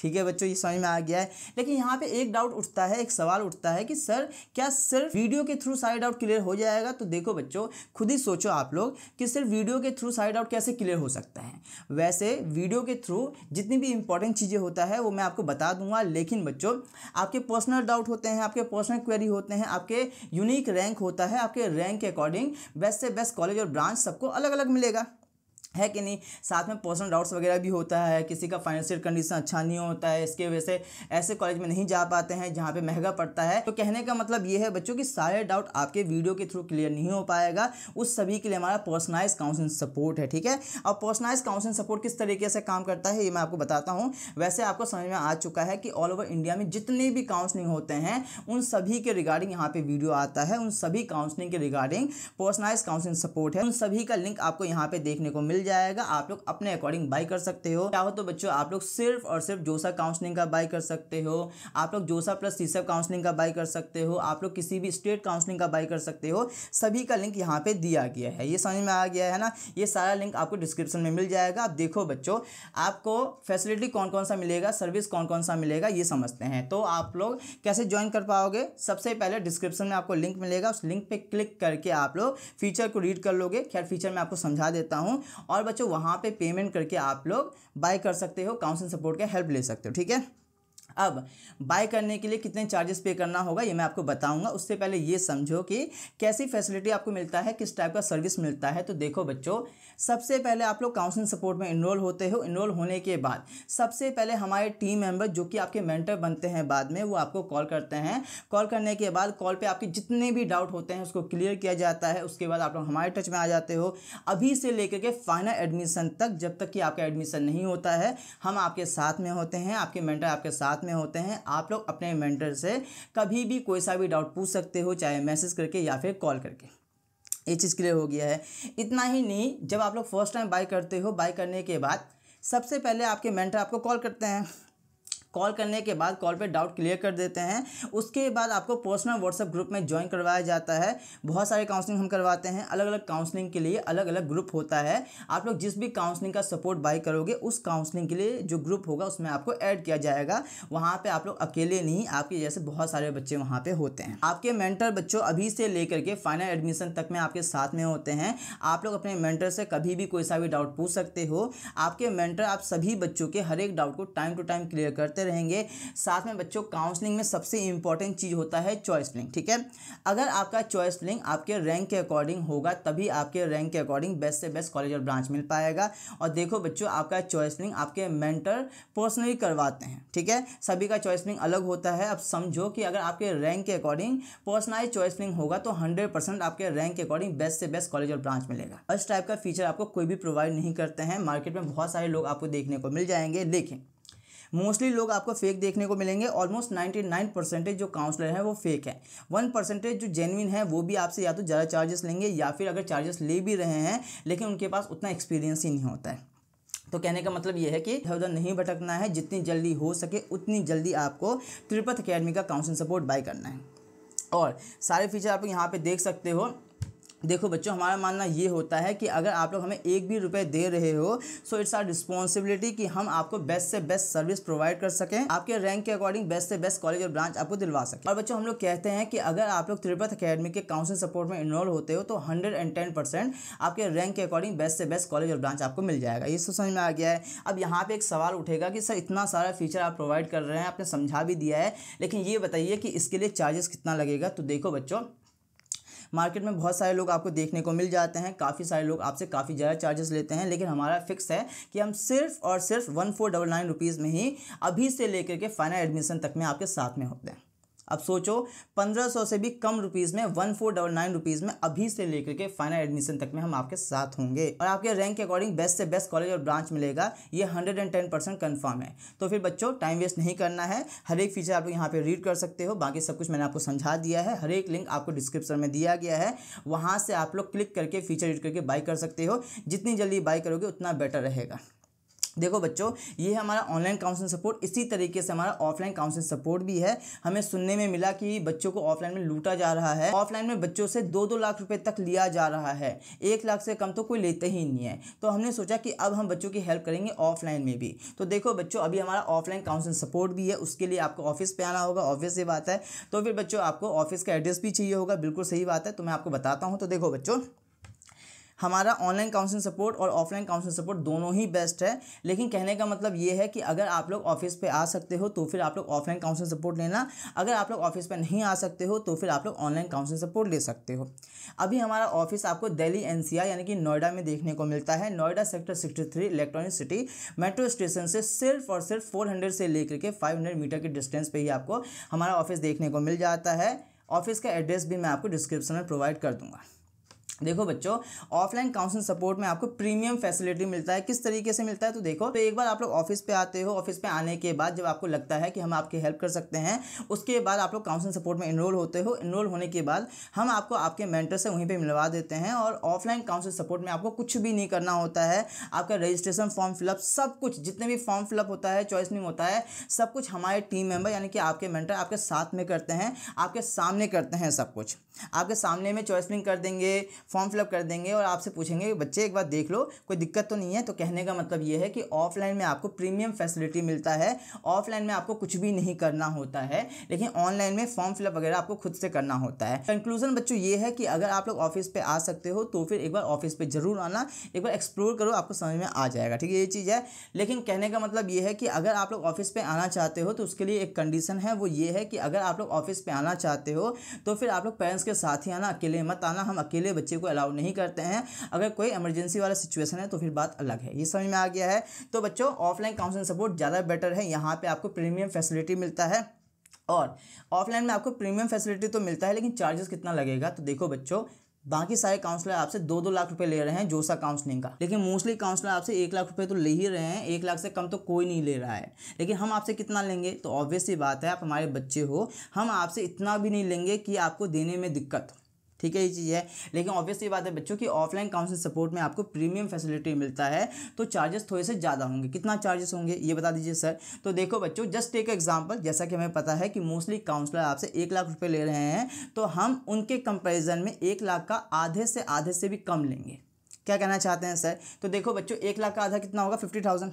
ठीक है बच्चों ये समझ में आ गया है लेकिन यहाँ पे एक डाउट उठता है एक सवाल उठता है कि सर क्या सिर्फ वीडियो के थ्रू साइड आउट क्लियर हो जाएगा तो देखो बच्चों खुद ही सोचो आप लोग कि सिर्फ वीडियो के थ्रू साइड आउट कैसे क्लियर हो सकता है वैसे वीडियो के थ्रू जितनी भी इंपॉर्टेंट चीज़ें होता है वो मैं आपको बता दूंगा लेकिन बच्चों आपके पर्सनल डाउट होते हैं आपके पर्सनल क्वेरी होते हैं आपके यूनिक रैंक होता है आपके रैंक के अकॉर्डिंग बेस्ट से बेस्ट कॉलेज और ब्रांच सबको अलग अलग मिलेगा है कि नहीं साथ में पर्सनल डाउट्स वगैरह भी होता है किसी का फाइनेंशियल कंडीशन अच्छा नहीं होता है इसके वजह से ऐसे कॉलेज में नहीं जा पाते हैं जहाँ पे महंगा पड़ता है तो कहने का मतलब ये है बच्चों कि सारे डाउट आपके वीडियो के थ्रू क्लियर नहीं हो पाएगा उस सभी के लिए हमारा पर्सनलाइज काउंसिलिंग सपोर्ट है ठीक है और पर्सनलाइज काउंसिलिंग सपोर्ट किस तरीके से काम करता है ये मैं आपको बताता हूँ वैसे आपको समझ में आ चुका है कि ऑल ओवर इंडिया में जितने भी काउंसलिंग होते हैं उन सभी के रिगार्डिंग यहाँ पर वीडियो आता है उन सभी काउंसलिंग के रिगार्डिंग पर्सनलाइज काउंसलिंग सपोर्ट है उन सभी का लिंक आपको यहाँ पर देखने को मिल मिल जाएगा आप लोग अपने अकॉर्डिंग बाई कर सकते हो चाहो तो बच्चों आप लोग सिर्फ और सिर्फ जोसा काउंसलिंग का बाई कर सकते हो आप लोग जोसा प्लस सीसप काउंसलिंग का बाई कर सकते हो आप लोग किसी भी स्टेट काउंसलिंग का बाई कर सकते हो सभी का लिंक यहाँ पे दिया गया है ये समझ में आ गया है ना ये सारा लिंक आपको डिस्क्रिप्शन में मिल जाएगा आप देखो बच्चों आपको फैसिलिटी कौन कौन सा मिलेगा सर्विस कौन कौन सा मिलेगा ये समझते हैं तो आप लोग कैसे ज्वाइन कर पाओगे सबसे पहले डिस्क्रिप्शन में आपको लिंक मिलेगा उस लिंक पर क्लिक करके आप लोग फीचर को रीड कर लोगे खैर फीचर मैं आपको समझा देता हूँ और बच्चों वहाँ पे पेमेंट करके आप लोग बाय कर सकते हो काउंसिल सपोर्ट का हेल्प ले सकते हो ठीक है अब बाय करने के लिए कितने चार्जेस पे करना होगा ये मैं आपको बताऊंगा उससे पहले ये समझो कि कैसी फैसिलिटी आपको मिलता है किस टाइप का सर्विस मिलता है तो देखो बच्चों सबसे पहले आप लोग काउंसलिंग सपोर्ट में इनरोल होते हो इनरोल होने के बाद सबसे पहले हमारे टीम मेंबर जो कि आपके मेंटर बनते हैं बाद में वो आपको कॉल करते हैं कॉल करने के बाद कॉल पर आपके जितने भी डाउट होते हैं उसको क्लियर किया जाता है उसके बाद आप लोग हमारे टच में आ जाते हो अभी से लेकर के फाइनल एडमिशन तक जब तक कि आपका एडमिशन नहीं होता है हम आपके साथ में होते हैं आपके मेंटर आपके साथ साथ में होते हैं आप लोग अपने मेंटर से कभी भी कोई सा भी डाउट पूछ सकते हो चाहे मैसेज करके या फिर कॉल करके ये चीज़ क्लियर हो गया है इतना ही नहीं जब आप लोग फर्स्ट टाइम बाई करते हो बाई करने के बाद सबसे पहले आपके मेंटर आपको कॉल करते हैं कॉल करने के बाद कॉल पे डाउट क्लियर कर देते हैं उसके बाद आपको पर्सनल व्हाट्सअप ग्रुप में ज्वाइन करवाया जाता है बहुत सारे काउंसलिंग हम करवाते हैं अलग अलग काउंसलिंग के लिए अलग अलग ग्रुप होता है आप लोग जिस भी काउंसलिंग का सपोर्ट बाई करोगे उस काउंसलिंग के लिए जो ग्रुप होगा उसमें आपको ऐड किया जाएगा वहाँ पर आप लोग अकेले नहीं आपके जैसे बहुत सारे बच्चे वहाँ पर होते हैं आपके मेंटर बच्चों अभी से लेकर के फाइनल एडमिशन तक में आपके साथ में होते हैं आप लोग अपने मेंटर से कभी भी कोई सा भी डाउट पूछ सकते हो आपके मेंटर आप सभी बच्चों के हर एक डाउट को टाइम टू टाइम क्लियर करते करते रहेंगे साथ में बच्चों काउंसलिंग में सबसे इंपॉर्टेंट चीज़ होता है चॉइस प्लिंग ठीक है अगर आपका चॉइस प्लिंग आपके रैंक के अकॉर्डिंग होगा तभी आपके रैंक के अकॉर्डिंग बेस्ट से बेस्ट कॉलेज और ब्रांच मिल पाएगा और देखो बच्चों आपका चॉइस प्लिंग आपके मेंटर पर्सनली करवाते हैं ठीक है सभी का चॉइस प्लिंग अलग होता है अब समझो कि अगर आपके रैंक के अकॉर्डिंग पर्सनलाइज चॉइस प्लिंग होगा तो हंड्रेड आपके रैंक के अकॉर्डिंग बेस्ट से बेस्ट कॉलेज और ब्रांच मिलेगा इस टाइप का फीचर आपको कोई भी प्रोवाइड नहीं करते हैं मार्केट में बहुत सारे लोग आपको देखने को मिल जाएंगे लेकिन मोस्टली लोग आपको फेक देखने को मिलेंगे ऑलमोस्ट नाइन्टी नाइन परसेंटेज जो काउंसलर हैं वो फेक हैं वन परसेंटेज जो जेनविन है वो भी आपसे या तो ज़्यादा चार्जेस लेंगे या फिर अगर चार्जेस ले भी रहे हैं लेकिन उनके पास उतना एक्सपीरियंस ही नहीं होता है तो कहने का मतलब यह है कि इधर उधर नहीं भटकना है जितनी जल्दी हो सके उतनी जल्दी आपको तिरुपत अकेडमी का काउंसिल सपोर्ट बाय करना है और सारे फीचर आप यहाँ पे देख सकते हो देखो बच्चों हमारा मानना ये होता है कि अगर आप लोग हमें एक भी रुपए दे रहे हो सो इट्स आर रिस्पॉन्सिबिलिटी कि हम आपको बेस्ट से बेस्ट सर्विस प्रोवाइड कर सकें आपके रैंक के अकॉर्डिंग बेस्ट से बेस्ट कॉलेज और ब्रांच आपको दिलवा सकें और बच्चों हम लोग कहते हैं कि अगर आप लोग त्रिपथ अकेडमी के काउंसिल सपोर्ट में इनरोल होते हो तो हंड्रेड आपके रैंक के अकॉर्डिंग बेस्ट से बेस्ट कॉलेज और ब्रांच आपको मिल जाएगा ये सब तो समझ में आ गया है अब यहाँ पर एक सवाल उठेगा कि सर इतना सारा फीचर आप प्रोवाइड कर रहे हैं आपने समझा भी दिया है लेकिन ये बताइए कि इसके लिए चार्जेस कितना लगेगा तो देखो बच्चों मार्केट में बहुत सारे लोग आपको देखने को मिल जाते हैं काफ़ी सारे लोग आपसे काफ़ी ज़्यादा चार्जेस लेते हैं लेकिन हमारा फिक्स है कि हम सिर्फ और सिर्फ one four double nine rupees में ही अभी से लेकर के फाइनल एडमिशन तक में आपके साथ में होते हैं अब सोचो 1500 से भी कम रुपीज़ में one four double nine rupees में अभी से लेकर के फाइनल एडमिशन तक में हम आपके साथ होंगे और आपके रैंक के अकॉर्डिंग बेस्ट से बेस्ट कॉलेज और ब्रांच मिलेगा ये hundred and ten percent confirm है तो फिर बच्चों टाइम वेस्ट नहीं करना है हर एक फीचर आप यहाँ पर रीड कर सकते हो बाकी सब कुछ मैंने आपको समझा दिया है हर एक लिंक आपको डिस्क्रिप्शन में दिया गया है वहाँ से आप लोग क्लिक करके फीचर रीड करके बाई कर सकते हो जितनी जल्दी बाई करोगे उतना बेटर रहेगा देखो बच्चों ये हमारा ऑनलाइन काउंसलिंग सपोर्ट इसी तरीके से हमारा ऑफलाइन काउंसलिंग सपोर्ट भी है हमें सुनने में मिला कि बच्चों को ऑफलाइन में लूटा जा रहा है ऑफलाइन में बच्चों से दो दो लाख रुपए तक लिया जा रहा है एक लाख से कम तो कोई लेते ही नहीं है तो हमने सोचा कि अब हम बच्चों की हेल्प करेंगे ऑफलाइन में भी तो देखो बच्चों अभी हमारा ऑफलाइन काउंसलिंग सपोर्ट भी है उसके लिए आपको ऑफिस पर आना होगा ऑफिस से बात है तो फिर बच्चों आपको ऑफिस का एड्रेस भी चाहिए होगा बिल्कुल सही बात है तो मैं आपको बताता हूँ तो देखो बच्चों हमारा ऑनलाइन काउंसलिंग सपोर्ट और ऑफलाइन काउंसलिंग सपोर्ट दोनों ही बेस्ट है लेकिन कहने का मतलब ये है कि अगर आप लोग ऑफिस पे आ सकते हो तो फिर आप लोग ऑफलाइन काउंसलिंग सपोर्ट लेना अगर आप लोग ऑफिस पे नहीं आ सकते हो तो फिर आप लोग ऑनलाइन काउंसलिंग सपोर्ट ले सकते हो अभी हमारा ऑफिस आपको दिल्ली एन यानी कि नोएडा में देखने को मिलता है Noida sector sixty electronic city metro station से सिर्फ और सिर्फ फोर से लेकर के फाइव मीटर के डिस्टेंस पर ही आपको हमारा ऑफिस देखने को मिल जाता है ऑफिस का एड्रेस भी मैं आपको डिस्क्रिप्शन में प्रोवाइड कर दूंगा देखो बच्चों ऑफलाइन काउंसिल सपोर्ट में आपको प्रीमियम फैसिलिटी मिलता है किस तरीके से मिलता है तो देखो तो एक बार आप लोग ऑफिस पे आते हो ऑफिस पे आने के बाद जब आपको लगता है कि हम आपकी हेल्प कर सकते हैं उसके बाद आप लोग काउंसिल सपोर्ट में इनरोल होते हो इनरोल होने के बाद हम आपको आपके मेंटर से वहीं पर मिलवा देते हैं और ऑफलाइन काउंसिल सपोर्ट में आपको कुछ भी नहीं करना होता है आपका रजिस्ट्रेशन फॉर्म फिलअप सब कुछ जितने भी फॉर्म फिलअप होता है चॉइस नहीं होता है सब कुछ हमारे टीम मेंबर यानी कि आपके मेंटर आपके साथ में करते हैं आपके सामने करते हैं सब कुछ आपके सामने में चॉइस कर देंगे फॉर्म फिलअप कर देंगे और आपसे पूछेंगे कि बच्चे एक बार देख लो कोई दिक्कत तो नहीं है तो कहने का मतलब ये है कि ऑफलाइन में आपको प्रीमियम फैसिलिटी मिलता है ऑफलाइन में आपको कुछ भी नहीं करना होता है लेकिन ऑनलाइन में फॉर्म फिलअप वगैरह आपको खुद से करना होता है कंक्लूजन बच्चों ये है कि अगर आप लोग ऑफिस पर आ सकते हो तो फिर एक बार ऑफिस पर जरूर आना एक बार एक्सप्लोर करो आपको समझ में आ जाएगा ठीक है ये चीज़ है लेकिन कहने का मतलब ये है कि अगर आप लोग ऑफिस पर आना चाहते हो तो उसके लिए एक कंडीशन है वो ये है कि अगर आप लोग ऑफिस पर आना चाहते हो तो फिर आप लोग पेरेंट्स के साथ ही आना अकेले मत आना हम अकेले बच्चे को अलाउ नहीं करते हैं अगर कोई इमरजेंसी वाला सिचुएशन है तो फिर बात अलग है ये समझ में आ गया है तो बच्चों ऑफलाइन काउंसलिंग सपोर्ट ज़्यादा बेटर है यहाँ पर आपको प्रीमियम फैसिलिटी मिलता है और ऑफलाइन में आपको प्रीमियम फैसिलिटी तो मिलता है लेकिन चार्जेस कितना लगेगा तो देखो बच्चों बाकी सारे काउंसलर आपसे दो दो लाख रुपए ले रहे हैं जोसा काउंसलिंग का लेकिन मोस्टली काउंसलर आपसे एक लाख रुपए तो ले ही रहे हैं एक लाख से कम तो कोई नहीं ले रहा है लेकिन हम आपसे कितना लेंगे तो ऑब्वियसली बात है आप हमारे बच्चे हो हम आपसे इतना भी नहीं लेंगे कि आपको देने में दिक्कत ठीक है ये चीज़ है लेकिन ऑब्वियसली बात है बच्चों की ऑफलाइन काउंसिल सपोर्ट में आपको प्रीमियम फैसिलिटी मिलता है तो चार्जेस थोड़े से ज़्यादा होंगे कितना चार्जेस होंगे ये बता दीजिए सर तो देखो बच्चों जस्ट एक एग्जाम्पल जैसा कि हमें पता है कि मोस्टली काउंसलर आपसे एक लाख रुपये ले रहे हैं तो हम उनके कंपेरिजन में एक लाख का आधे से आधे से भी कम लेंगे क्या कहना चाहते हैं सर तो देखो बच्चों एक लाख का आधा कितना होगा फिफ्टी थाउजेंड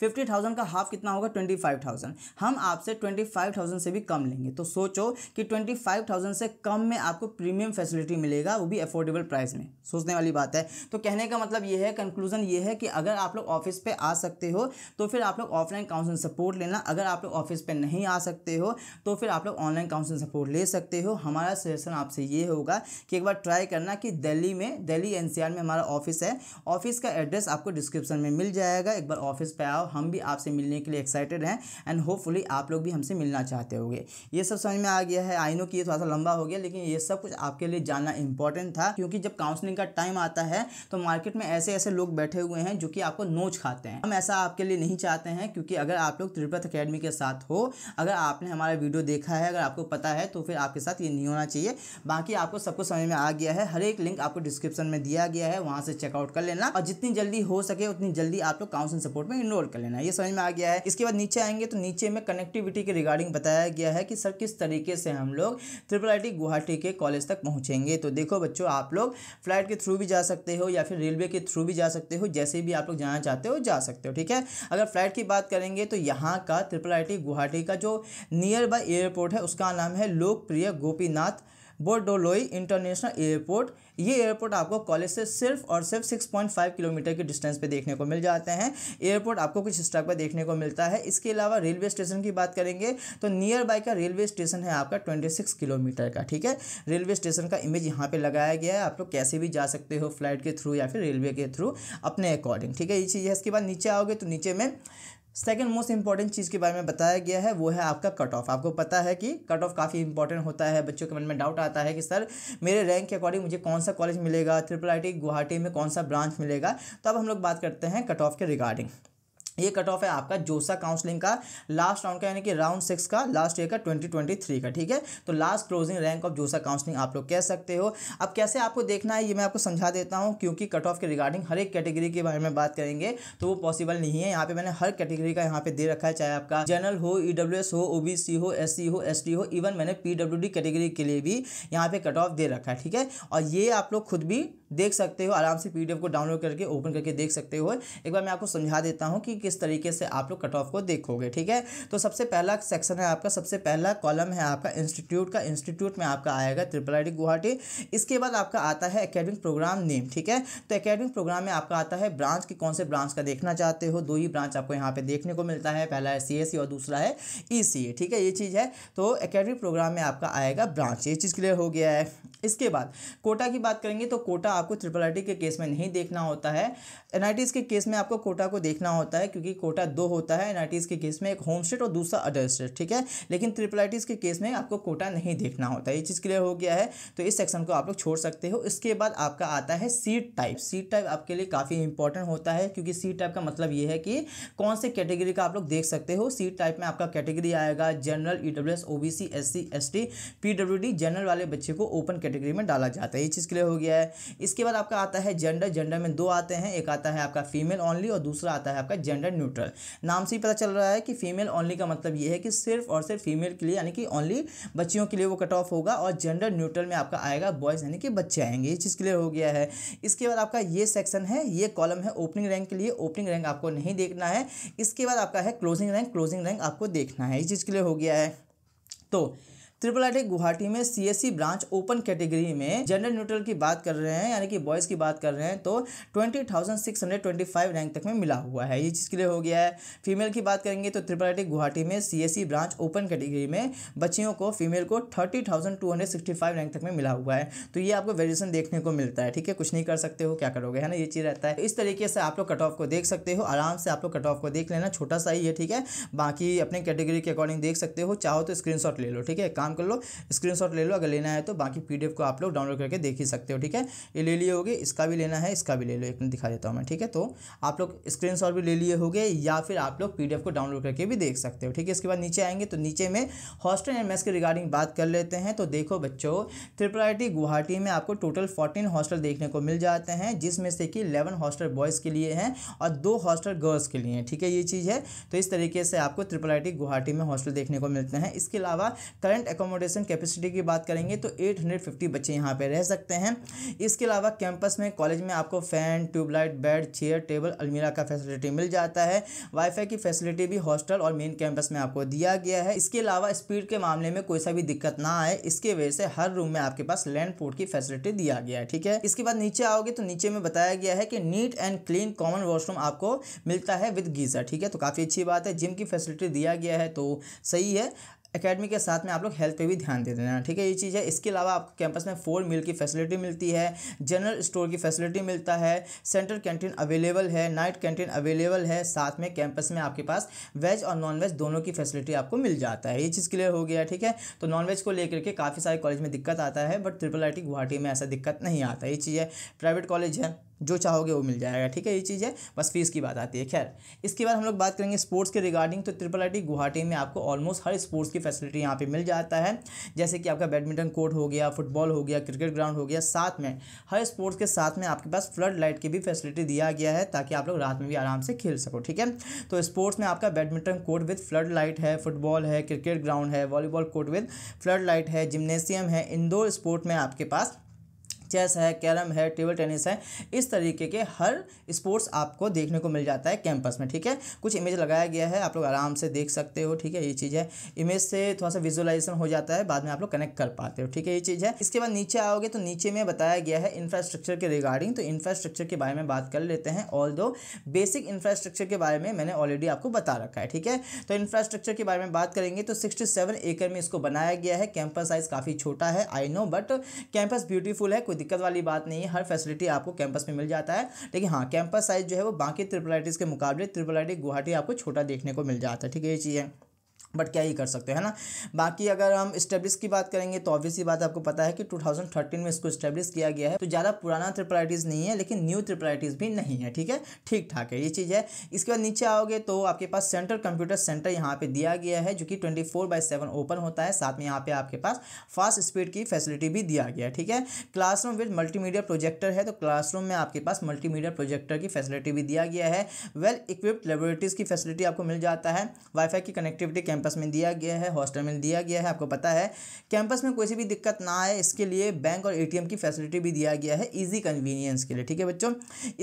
फिफ्टी थाउजेंड का हाफ कितना होगा ट्वेंटी फाइव थाउजेंड हम आपसे ट्वेंटी फाइव थाउजेंड से भी कम लेंगे तो सोचो कि ट्वेंटी फाइव थाउजेंड से कम में आपको प्रीमियम फैसिलिटी मिलेगा वो भी अफोर्डेबल प्राइस में सोचने वाली बात है तो कहने का मतलब ये है कंक्लूजन ये है कि अगर आप लोग ऑफिस पे आ सकते हो तो फिर आप लोग ऑफलाइन काउंसिल सपोर्ट लेना अगर आप लोग ऑफिस पे नहीं आ सकते हो तो फिर आप लोग ऑनलाइन काउंसिल सपोर्ट ले सकते हो हमारा सजेशन आपसे ये होगा कि एक बार ट्राई करना कि दिल्ली में दिल्ली एनसीआर में हमारा ऑफिस है ऑफिस का एड्रेस आपको डिस्क्रिप्शन में मिल जाएगा एक बार ऑफिस पे आओ बताओ हम भी आपसे मिलने के लिए एक्साइटेड हैं एंड होपफुली आप लोग भी हमसे मिलना चाहते होंगे ये सब समझ में आ गया है आई नो कि ये थोड़ा सा लंबा हो गया लेकिन ये सब कुछ आपके लिए जानना इंपॉर्टेंट था क्योंकि जब काउंसलिंग का टाइम आता है तो मार्केट में ऐसे ऐसे लोग बैठे हुए हैं जो कि आपको नोच खाते हैं हम ऐसा आपके लिए नहीं चाहते हैं क्योंकि अगर आप लोग त्रिपथ अकेडमी के साथ हो अगर आपने हमारा वीडियो देखा है अगर आपको पता है तो फिर आपके साथ ये नहीं होना चाहिए बाकी आपको सब कुछ समझ में आ गया है हर एक लिंक आपको डिस्क्रिप्शन में दिया गया है वहाँ से चेकआउट कर लेना और जितनी जल्दी हो सके उतनी जल्दी आप लोग काउंसिलिंग सपोर्ट में इनरोल कर लेना ये समझ में आ गया है इसके बाद नीचे आएंगे तो नीचे में कनेक्टिविटी के रिगार्डिंग बताया गया है कि सर किस तरीके से हम लोग ट्रिपल आई गुवाहाटी के कॉलेज तक पहुँचेंगे तो देखो बच्चों आप लोग फ्लाइट के थ्रू भी जा सकते हो या फिर रेलवे के थ्रू भी जा सकते हो जैसे भी आप लोग जाना चाहते हो जा सकते हो ठीक है अगर फ्लाइट की बात करेंगे तो यहाँ का ट्रिपल आई गुवाहाटी का जो नियर बाई एयरपोर्ट है उसका नाम है लोकप्रिय गोपीनाथ बोर्डोलोई इंटरनेशनल एयरपोर्ट ये एयरपोर्ट आपको कॉलेज से सिर्फ और सिर्फ 6.5 किलोमीटर के डिस्टेंस पे देखने को मिल जाते हैं एयरपोर्ट आपको कुछ इस पर देखने को मिलता है इसके अलावा रेलवे स्टेशन की बात करेंगे तो नियर बाई का रेलवे स्टेशन है आपका 26 किलोमीटर का ठीक है रेलवे स्टेशन का इमेज यहाँ पर लगाया गया है आप लोग कैसे भी जा सकते हो फ्लाइट के थ्रू या फिर रेलवे के थ्रू अपने अकॉर्डिंग ठीक है ये चीज़ है इसके बाद नीचे आओगे तो नीचे में सेकेंड मोस्ट इंपॉर्टेंट चीज़ के बारे में बताया गया है वो है आपका कट ऑफ आपको पता है कि कट ऑफ काफ़ी इंपॉर्टेंट होता है बच्चों के मन में डाउट आता है कि सर मेरे रैंक के अकॉर्डिंग मुझे कौन सा कॉलेज मिलेगा ट्रिपल आई गुवाहाटी में कौन सा ब्रांच मिलेगा तो अब हम लोग बात करते हैं कट ऑफ के रिगार्डिंग ये कट ऑफ है आपका जोसा काउंसलिंग का लास्ट राउंड का यानी कि राउंड सिक्स का लास्ट ईयर का ट्वेंटी ट्वेंटी थ्री का ठीक है तो last closing rank of JoSAA counselling आप लोग कह सकते हो अब कैसे आपको देखना है ये मैं आपको समझा देता हूँ क्योंकि कट ऑफ के रिगार्डिंग हर एक कैटेगरी के बारे में बात करेंगे तो वो पॉसिबल नहीं है यहाँ पे मैंने हर कैटेगरी का यहाँ पे दे रखा है चाहे आपका जनरल हो ई e हो ओ हो एस हो एस हो इवन मैंने पी कैटेगरी के लिए भी यहाँ पे कट ऑफ दे रखा है ठीक है और ये आप लोग खुद भी देख सकते हो आराम से पी को डाउनलोड करके ओपन करके देख सकते हो एक बार मैं आपको समझा देता हूँ कि किस तरीके से आप लोग कट ऑफ को देखोगे ठीक है तो सबसे पहला सेक्शन है आपका सबसे पहला कॉलम है आपका इंस्टीट्यूट का इंस्टीट्यूट में आपका आएगा ट्रिपल आई गुवाहाटी इसके बाद आपका आता है अकेडमिक प्रोग्राम नेम ठीक है तो अकेडमिक प्रोग्राम में आपका आता है ब्रांच की कौन से ब्रांच का देखना चाहते हो दो ही ब्रांच आपको यहाँ पे देखने को मिलता है पहला है सी e और दूसरा है ई e e, ठीक है ये चीज़ है तो अकेडमिक प्रोग्राम में आपका आएगा ब्रांच ये चीज़ क्लियर हो गया है इसके बाद कोटा की बात करेंगे तो कोटा आपको ट्रिपल आई के केस में नहीं देखना होता है एन के केस में आपको कोटा को देखना होता है क्योंकि कोटा दो होता है एनआईटीज़ के केस में एक होम स्टेट और दूसरा अदर स्टेट ठीक है लेकिन आई के केस में आपको कोटा नहीं देखना होता ये चीज़ क्लियर हो गया है तो इस सेक्शन को आप लोग छोड़ सकते हो इसके बाद आपका आता है सीट टाइप सीट टाइप आपके लिए काफ़ी इंपॉर्टेंट होता है क्योंकि सीट टाइप का मतलब ये है कि कौन से कैटेगरी का आप लोग देख सकते हो सीट टाइप में आपका कैटेगरी आएगा general E W S O B C S C S T P W D general वाले बच्चे को ओपन कैटेगरी में डाला जाता है ये चीज़ क्लियर हो गया है इसके बाद आपका आता है जेंडर जेंडर में दो आते हैं एक आता है आपका फीमेल ओनली और दूसरा आता है आपका जेंडर जेंडर न्यूट्रल नाम से ही पता चल रहा है कि फीमेल ओनली का मतलब ये है कि सिर्फ और सिर्फ फीमेल के लिए यानी कि ओनली बच्चियों के लिए वो कट ऑफ होगा और जेंडर न्यूट्रल में आपका आएगा बॉयज़ यानी कि बच्चे आएंगे ये चीज़ क्लियर हो गया है इसके बाद आपका ये सेक्शन है ये कॉलम है ओपनिंग रैंक के लिए ओपनिंग रैंक आपको नहीं देखना है इसके बाद आपका है क्लोजिंग रैंक क्लोजिंग रैंक आपको देखना है ये चीज़ क्लियर हो गया है तो ट्रिपल आई गुवाहाटी में सीएससी ब्रांच ओपन कैटेगरी में जेंडर न्यूट्रल की बात कर रहे हैं यानी कि बॉयज़ की बात कर रहे हैं तो 20,625 रैंक तक में मिला हुआ है ये चीज़ के लिए हो गया है फीमेल की बात करेंगे तो ट्रिपल आई गुवाहाटी में सी ब्रांच ओपन कैटेगरी में बच्चियों को फीमेल को थर्टी रैंक तक में मिला हुआ है तो ये आपको वेरिएशन देखने को मिलता है ठीक है कुछ नहीं कर सकते हो क्या करोगे है ना ये चीज़ रहता है इस तरीके से आप लोग कट ऑफ को देख सकते हो आराम से आप लोग कट ऑफ को देख लेना छोटा सा ही है ठीक है बाकी अपने कैटेगरी के अकॉर्डिंग देख सकते हो चाहो तो स्क्रीन ले लो ठीक है काम कर लो स्क्रीनशॉट ले लो अगर लेना है तो बाकी पीडीएफ को आप लोग डाउनलोड करके देख ही सकते हो ठीक है ये ले लिए होगे इसका भी लेना है इसका भी ले लो एक मिनट दिखा देता हूँ मैं ठीक है तो आप लोग स्क्रीन भी ले लिए होगे या फिर आप लोग पी को डाउनलोड करके भी देख सकते हो ठीक है इसके बाद नीचे आएंगे तो नीचे में हॉस्टल एंड मेस के रिगार्डिंग बात कर लेते हैं तो देखो बच्चों त्रिपुराटी गुवाहाटी में आपको टोटल फोर्टीन हॉस्टल देखने को मिल जाते हैं जिसमें से कि इलेवन हॉस्टल बॉयज़ के लिए हैं और दो हॉस्टल गर्ल्स के लिए हैं ठीक है ये चीज़ है तो इस तरीके से आपको त्रिपुराटी गुवाहाटी में हॉस्टल देखने को मिलते हैं इसके अलावा करंट अकाउंट अकोमोडेशन कैपेसिटी की बात करेंगे तो 850 बच्चे यहाँ पे रह सकते हैं इसके अलावा कैंपस में कॉलेज में आपको fan tubelight bed chair table अलमीरा का फैसिलिटी मिल जाता है वाईफाई की फैसिलिटी भी हॉस्टल और मेन कैंपस में आपको दिया गया है इसके अलावा स्पीड के मामले में कोई सा भी दिक्कत ना आए इसके वजह से हर रूम में आपके पास लैंड पोर्ट की फैसिलिटी दिया गया है ठीक है इसके बाद नीचे आओगे तो नीचे में बताया गया है कि neat and clean common washroom आपको मिलता है विद गीज़र ठीक है तो काफ़ी अच्छी बात है जिम की फैसिलिटी दिया गया है तो सही है अकेडमी के साथ में आप लोग हेल्थ पे भी ध्यान दे देना ठीक है ये चीज़ है इसके अलावा आपको कैंपस में फोर मील की फैसिलिटी मिलती है जनरल स्टोर की फैसिलिटी मिलता है सेंट्रल कैंटीन अवेलेबल है नाइट कैंटीन अवेलेबल है साथ में कैंपस में आपके पास वेज और नॉन वेज दोनों की फैसिलिटी आपको मिल जाता है ये चीज़ क्लियर हो गया ठीक है तो नॉन वेज को लेकर के काफ़ी सारे कॉलेज में दिक्कत आता है बट ट्रिपल आई गुवाहाटी में ऐसा दिक्कत नहीं आता ये चीज़ है प्राइवेट कॉलेज है जो चाहोगे वो मिल जाएगा ठीक है ये चीज़ है बस फीस की बात आती है खैर इसके बाद हम लोग बात करेंगे स्पोर्ट्स के रिगार्डिंग तो ट्रिपल आई टी गुवाहाटी में आपको ऑलमोस्ट हर स्पोर्ट्स की फैसिलिटी यहाँ पर मिल जाता है जैसे कि आपका बैडमिंटन कोर्ट हो गया फुटबॉल हो गया क्रिकेट ग्राउंड हो गया साथ में हर स्पोर्ट्स के साथ में आपके पास फ्लड लाइट की भी फैसिलिटी दिया गया है ताकि आप लोग रात में भी आराम से खेल सको ठीक है तो स्पोर्ट्स में आपका badminton court with flood light है फुटबॉल है क्रिकेट ग्राउंड है volleyball court with flood light है जिमनेशियम है इंडोर स्पोर्ट में आपके पास चेस है कैरम है टेबल टेनिस है इस तरीके के हर स्पोर्ट्स आपको देखने को मिल जाता है कैंपस में ठीक है कुछ इमेज लगाया गया है आप लोग आराम से देख सकते हो ठीक है ये चीज़ है इमेज से थोड़ा सा विजुअलाइजेशन हो जाता है बाद में आप लोग कनेक्ट कर पाते हो ठीक है ये चीज़ है इसके बाद नीचे आओगे तो नीचे में बताया गया है इंफ्रास्ट्रक्चर के रिगार्डिंग तो इंफ्रास्ट्रक्चर के बारे में बात कर लेते हैं ऑल दो बेसिक इंफ्रास्ट्रक्चर के बारे में मैंने ऑलरेडी आपको बता रखा है ठीक है तो इंफ्रास्ट्रक्चर के बारे में बात करेंगे तो सिक्सटी सेवन एकड़ में इसको बनाया गया है कैंपस साइज काफ़ी छोटा है I know but campus beautiful है कोई दिक्कत वाली बात नहीं है हर फैसिलिटी आपको कैंपस में मिल जाता है लेकिन हाँ कैंपस साइज़ जो है वो बाकी ट्रिपल के मुकाबले ट्रिपल गुवाहाटी आपको छोटा देखने को मिल जाता है ठीक है ये चीज़ है बट क्या ही कर सकते हैं ना बाकी अगर हम स्टेब्लिश की बात करेंगे तो ऑब्वियसली बात आपको पता है कि 2013 में इसको स्टेब्लिश किया गया है तो ज़्यादा पुराना ट्रिपलाइटिस नहीं है लेकिन न्यू ट्रिपलाइटिस भी नहीं है ठीक है ठीक ठाक है ये चीज़ है इसके बाद नीचे आओगे तो आपके पास सेंटर कंप्यूटर सेंटर यहाँ पर दिया गया है जो कि ट्वेंटी फोर ओपन होता है साथ में यहाँ पर आपके पास फास्ट स्पीड की फैसिलिटी भी दिया गया है ठीक है क्लासरूम विद मीडिया प्रोजेक्टर है तो क्लासरूम में आपके पास मीडिया प्रोजेक्टर की फैसिलिटी भी दिया गया है वेल इक्विप्ड लेबोरेटरीज की फैसिलिटी आपको मिल जाता है वाईफाई की कनेक्टिविटी कैंप कैंपस में दिया गया है हॉस्टल में दिया गया है आपको पता है कैंपस में कोई भी दिक्कत ना आए इसके लिए बैंक और ए की फैसिलिटी भी दिया गया है ईजी कन्वीनियंस के लिए ठीक है बच्चों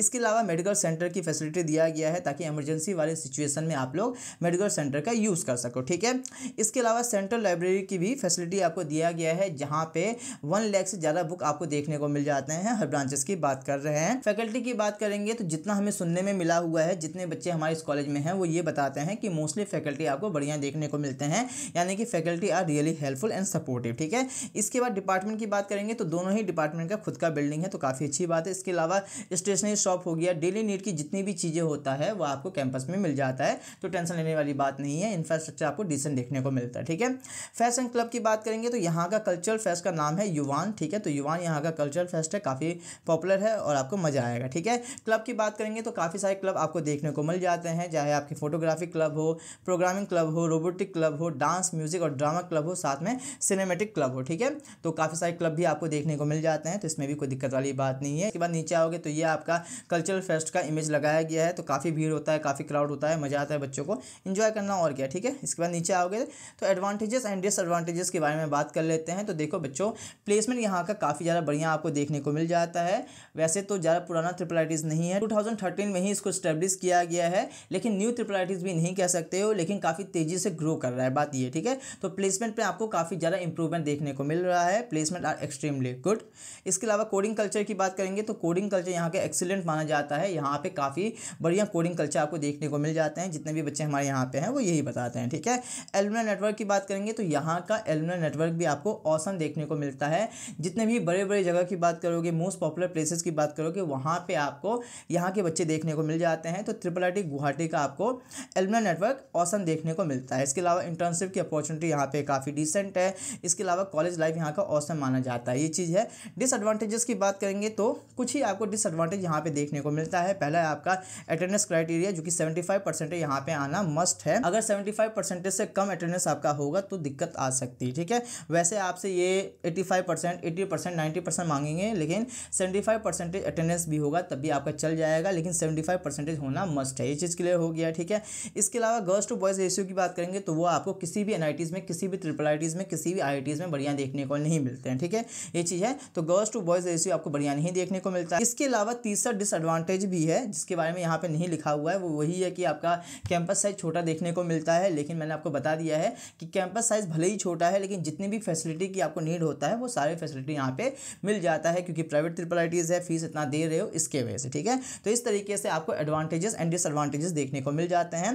इसके अलावा मेडिकल सेंटर की फैसिलिटी दिया गया है ताकि इमरजेंसी वाले सिचुएशन में आप लोग मेडिकल सेंटर का यूज़ कर सको ठीक है इसके अलावा सेंट्रल लाइब्रेरी की भी फैसिलिटी आपको दिया गया है जहाँ पे वन लैख से ज़्यादा बुक आपको देखने को मिल जाते हैं हर ब्रांचेस की बात कर रहे हैं फैकल्टी की बात करेंगे तो जितना हमें सुनने में मिला हुआ है जितने बच्चे हमारे इस कॉलेज में हैं वो ये बताते हैं कि मोस्टली फैकल्टी आपको बढ़िया देखने को मिलते हैं यानी कि faculty are really helpful and supportive ठीक है इसके बाद डिपार्टमेंट की बात करेंगे तो दोनों ही डिपार्टमेंट का खुद का बिल्डिंग है तो काफ़ी अच्छी बात है इसके अलावा स्टेशनरी शॉप हो गया डेली नीड की जितनी भी चीज़ें होता है वो आपको कैंपस में मिल जाता है तो टेंशन लेने वाली बात नहीं है इंफ्रास्ट्रक्चर आपको डिसेंट देखने को मिलता है ठीक है फैशन क्लब की बात करेंगे तो यहाँ का कल्चरल फेस्ट का नाम है युवान ठीक है तो युवान यहाँ का कल्चरल फेस्ट है काफ़ी पॉपुलर है और आपको मज़ा आएगा ठीक है क्लब की बात करेंगे तो काफ़ी सारे क्लब आपको देखने को मिल जाते हैं चाहे आपके फोटोग्राफी क्लब हो प्रोग्रामिंग क्लब हो रोबोट रोबोटिक क्लब हो डांस म्यूजिक और ड्रामा क्लब हो साथ में सिनेमेटिक क्लब हो ठीक है तो काफ़ी सारे क्लब भी आपको देखने को मिल जाते हैं तो इसमें भी कोई दिक्कत वाली बात नहीं है इसके बाद नीचे आओगे तो ये आपका कल्चरल फेस्ट का इमेज लगाया गया है तो काफ़ी भीड़ होता है काफ़ी क्राउड होता है मज़ा आता है बच्चों को इंजॉय करना और क्या ठीक है इसके बाद नीचे आओगे तो एडवांटेजेस एंड डिसएडवांटेजेस के बारे में बात कर लेते हैं तो देखो बच्चों प्लेसमेंट यहाँ का काफ़ी ज़्यादा बढ़िया आपको देखने को मिल जाता है वैसे तो ज़्यादा पुराना ट्रिपल नहीं है थर्टीन में ही इसको स्टेब्लिश किया गया है लेकिन न्यू ट्रिपल भी नहीं कह सकते हो लेकिन काफ़ी तेज़ी से ग्रो कर रहा है बात ये ठीक है तो प्लेसमेंट पर आपको काफ़ी ज़्यादा इंप्रूवमेंट देखने को मिल रहा है प्लेसमेंट आर एक्सट्रीमली गुड इसके अलावा कोडिंग कल्चर की बात करेंगे तो कोडिंग कल्चर यहाँ का एक्सीलेंट माना जाता है यहाँ पर काफ़ी बढ़िया कोडिंग कल्चर आपको देखने को मिल जाते हैं जितने भी बच्चे हमारे यहाँ पे हैं वो यही बताते हैं ठीक है एलुमिना नेटवर्क की बात करेंगे तो यहाँ का एलुमिना नेटवर्क भी आपको औसन देखने को मिलता है जितने भी बड़े बड़े जगह की बात करोगे मोस्ट पॉपुलर प्लेसेस की बात करोगे वहाँ पे आपको यहाँ के बच्चे देखने को मिल जाते हैं तो ट्रिपल गुवाहाटी का आपको एलुमिना नेटवर्क औसम देखने को मिलता है इसके अलावा इंटर्नशिप की अपॉर्चुनिटी यहाँ पे काफ़ी डिसेंट है इसके अलावा कॉलेज लाइफ यहाँ का औसम माना जाता है ये चीज़ है डिसएडवांटेजेस की बात करेंगे तो कुछ ही आपको डिसएडवांटेज यहाँ पे देखने को मिलता है पहला है आपका अटेंडेंस क्राइटेरिया जो कि सेवेंटी फाइव परसेंटेज यहाँ पे आना मस्ट है अगर सेवेंटी फाइव परसेंटेज से कम अटेंडेंस आपका होगा तो दिक्कत आ सकती है ठीक है वैसे आपसे ये eighty five percent percent ninety percent मांगेंगे लेकिन सेवेंटी फाइव परसेंटेज अटेंडेंस भी होगा तभी आपका चल जाएगा लेकिन सेवेंटी फाइव होना मस्ट है ये चीज़ क्लियर हो गया ठीक है इसके अलावा गर्ल्स टू बॉयज़ रेशियो की बात करेंगे है तो वो आपको किसी भी एन में किसी भी ट्रिपल आई में किसी भी आई में बढ़िया देखने को नहीं मिलते हैं ठीक है ये चीज़ है तो गर्ल्स टू बॉयज़ रेशियो आपको बढ़िया नहीं देखने को मिलता है इसके अलावा तीसरा डिसएडवांटेज भी है जिसके बारे में यहाँ पर नहीं लिखा हुआ है वो वही है कि आपका कैंपस साइज़ छोटा देखने को मिलता है लेकिन मैंने आपको बता दिया है कि कैंपस साइज़ भले ही छोटा है लेकिन जितनी भी फैसिलिटी की आपको नीड होता है वो सारी फैसिलिटी यहाँ पर मिल जाता है क्योंकि प्राइवेट ट्रिपल आई है फीस इतना दे रहे हो इसके वजह से ठीक है तो इस तरीके से आपको एडवांटेजेस एंड डिसएडवांटेजेस देखने को मिल जाते हैं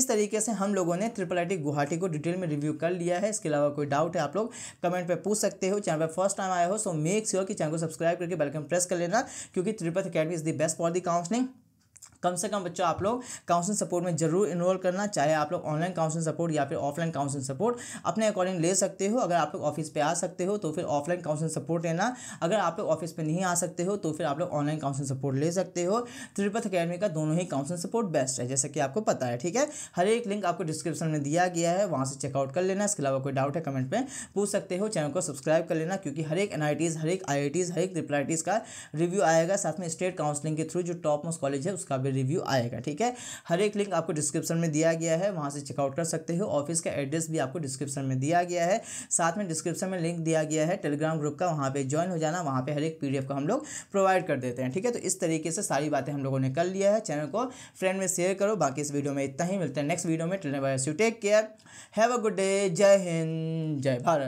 इस तरीके से हम लोगों ने ट्रिपल आई एनआईटी गुवाहाटी को डिटेल में रिव्यू कर लिया है इसके अलावा कोई डाउट है आप लोग कमेंट पर पूछ सकते हो चैनल पर फर्स्ट टाइम आए हो सो मेक श्योर कि चैनल को सब्सक्राइब करके बेलकम प्रेस कर लेना क्योंकि Tripath academy is the best for the counselling कम से कम बच्चों आप लोग काउंसलिंग सपोर्ट में जरूर इनरोल करना चाहे आप लोग ऑनलाइन काउंसलिंग सपोर्ट या फिर ऑफलाइन काउंसलिंग सपोर्ट अपने अकॉर्डिंग ले सकते हो अगर आप लोग ऑफिस पे आ सकते हो तो फिर ऑफलाइन काउंसलिंग सपोर्ट लेना अगर आप लोग ऑफिस पे नहीं आ सकते हो तो फिर आप लोग ऑनलाइन काउंसलिंग सपोर्ट ले सकते हो तिरुपथ अकेडमी का दोनों ही काउंसलिंग सपोर्ट बेस्ट है जैसे कि आपको पता है ठीक है हर एक लिंक आपको डिस्क्रिप्शन में दिया गया है वहाँ से चेकआउट कर लेना इसके अलावा कोई डाउट है कमेंट में पूछ सकते हो चैनल को सब्सक्राइब कर लेना क्योंकि हर एक एन हर एक आई हर एक ट्रिपल का रिव्यू आएगा साथ में स्टेट काउंसलिंग के थ्रू जो टॉप मोस्ट कॉलेज है उसका भी पे रिव्यू आएगा ठीक है हर एक लिंक आपको डिस्क्रिप्शन में दिया गया है वहाँ से चेकआउट कर सकते हो ऑफिस का एड्रेस भी आपको डिस्क्रिप्शन में दिया गया है साथ में डिस्क्रिप्शन में लिंक दिया गया है टेलीग्राम ग्रुप का वहाँ पर ज्वाइन हो जाना वहाँ पर हर एक पी का हम लोग प्रोवाइड कर देते हैं ठीक है तो इस तरीके से सारी बातें हम लोगों ने कर लिया है चैनल को फ्रेंड में शेयर करो बाकी इस वीडियो में इतना ही मिलता है नेक्स्ट वीडियो में thank you take care have a good day जय हिंद जय भारत